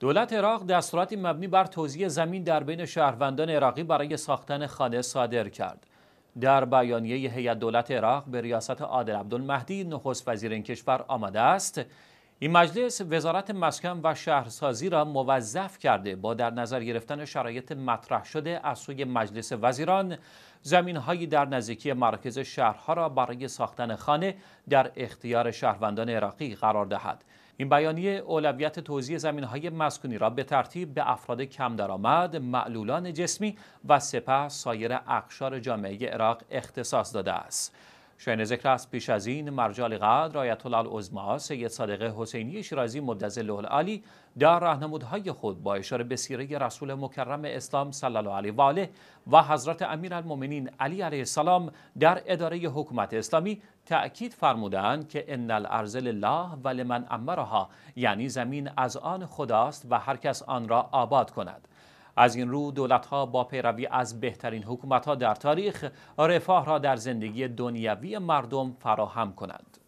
دولت عراق دستوراتی مبنی بر توزیع زمین در بین شهروندان عراقی برای ساختن خانه صادر کرد. در بیانیه هیئت دولت عراق به ریاست عادل عبدالمهدی نخست وزیر این کشور آمده است این مجلس وزارت مسکن و شهرسازی را موظف کرده با در نظر گرفتن شرایط مطرح شده از سوی مجلس وزیران زمینهایی در نزدیکی مرکز شهرها را برای ساختن خانه در اختیار شهروندان عراقی قرار دهد این بیانیه اولویت توزیع زمینهای مسکونی را به ترتیب به افراد کم درآمد، معلولان جسمی و سپه سایر اقشار جامعه عراق اختصاص داده است. شاین ذکر است پیش از این مرجال قدر آیت الله العظما سید صادق حسینی شیرازی مدز العالی در راهنمودهای خود با اشاره به سیره رسول مکرم اسلام صلی الله علیه و آله و حضرت امیرالمؤمنین علی علیه السلام در اداره حکومت اسلامی تأکید فرمودند که ان الارض لله و لمن امرها یعنی زمین از آن خداست و هر کس آن را آباد کند از این رو دولت ها با پیروی از بهترین حکومت ها در تاریخ رفاه را در زندگی دنیاوی مردم فراهم کنند